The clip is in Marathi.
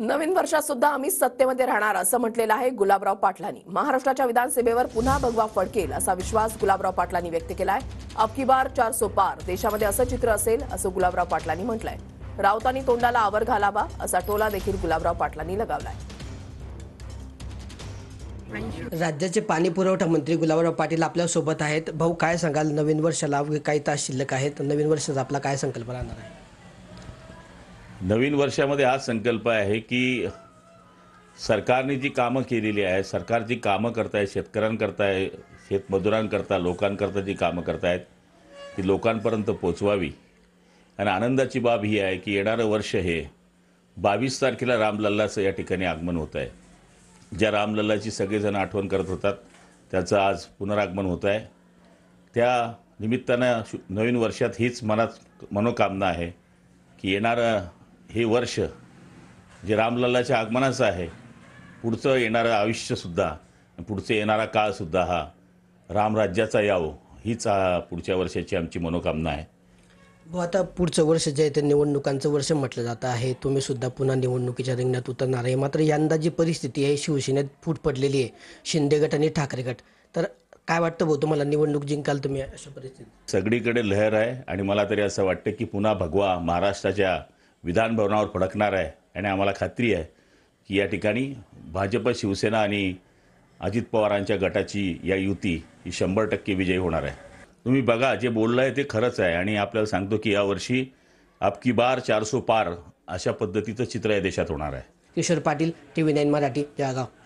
नवीन वर्षात सुद्धा आम्ही सत्तेमध्ये राहणार असं म्हटलेलं आहे गुलाबराव पाटलांनी महाराष्ट्राच्या विधानसभेवर पुन्हा भगवा फडकेल असा विश्वास गुलाबराव पाटलांनी व्यक्त केलाय अबकी बार चार सो पार देशामध्ये असं चित्र असेल असं गुलाबराव पाटलांनी म्हटलंय राऊतांनी तोंडाला आवर घालावा असा टोला देखील गुलाबराव पाटलांनी लगावलाय राज्याचे पाणी पुरवठा मंत्री गुलाबराव पाटील आपल्या सोबत आहेत भाऊ काय सांगाल नवीन वर्षाला काही तास शिल्लक आहेत नवीन वर्षाचा आपला काय संकल्प राहणार आहे नवीन वर्षामध्ये हा संकल्प आहे की सरकारने जी कामं केलेली आहे सरकार जी कामं करताय शेतकऱ्यांकरताय शेतमजुरांकरता लोकांकरता जी कामं करतायत ती लोकांपर्यंत पोचवावी आणि आनंदाची बाब ही आहे की येणारं वर्ष हे बावीस तारखेला रामलल्लाचं या ठिकाणी आगमन होत आहे ज्या रामलल्लाची सगळेजण आठवण करत होतात त्याचं आज पुनरागमन होत आहे त्या निमित्तानं नवीन वर्षात हीच मनात मनोकामना आहे की येणारं हे वर्ष जे रामलल्लाच्या आगमनाचं आहे पुढचं येणारं आयुष्यसुद्धा पुढचं येणारा काळसुद्धा हा रामराज्याचा यावं हीच पुढच्या वर्षाची आमची मनोकामना आहे आता पुढचं वर्ष जे आहे ते निवडणुकांचं वर्ष म्हटलं जात आहे तुम्ही सुद्धा पुन्हा निवडणुकीच्या रिंगणात उतरणार आहे मात्र यंदा जी परिस्थिती आहे शिवसेनेत फूट पडलेली आहे शिंदे गट आणि ठाकरे गट तर काय वाटतं भाऊ तुम्हाला निवडणूक जिंकाल तुम्ही अशा परिस्थितीत सगळीकडे लहर आहे आणि मला तरी असं वाटतं की पुन्हा भगवा महाराष्ट्राच्या विधानभवनावर फडकणार आहे आणि आम्हाला खात्री आहे की या ठिकाणी भाजप शिवसेना आणि अजित पवारांच्या गटाची या युती ही शंभर टक्के विजयी होणार आहे तुम्ही बघा जे बोललं आहे ते खरंच आहे आणि आपल्याला सांगतो की यावर्षी आपकी बार चारसो पार अशा पद्धतीचं चित्र या देशात होणार आहे Kishor Patil T V nine Marathi Jalgaon